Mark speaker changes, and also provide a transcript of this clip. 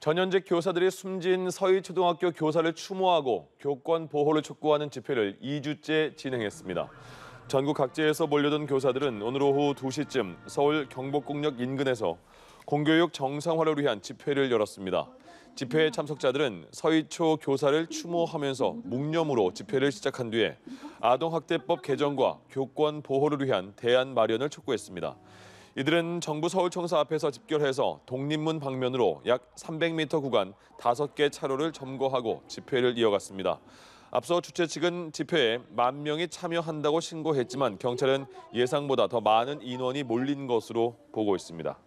Speaker 1: 전현직 교사들이 숨진 서희초등학교 교사를 추모하고 교권 보호를 촉구하는 집회를 2주째 진행했습니다. 전국 각지에서 몰려든 교사들은 오늘 오후 2시쯤 서울 경복궁역 인근에서 공교육 정상화를 위한 집회를 열었습니다. 집회에 참석자들은 서희초 교사를 추모하면서 묵념으로 집회를 시작한 뒤에 아동학대법 개정과 교권 보호를 위한 대안 마련을 촉구했습니다. 이들은 정부 서울청사 앞에서 집결해서 독립문 방면으로 약 300m 구간 5개 차로를 점거하고 집회를 이어갔습니다. 앞서 주최 측은 집회에 만 명이 참여한다고 신고했지만 경찰은 예상보다 더 많은 인원이 몰린 것으로 보고 있습니다.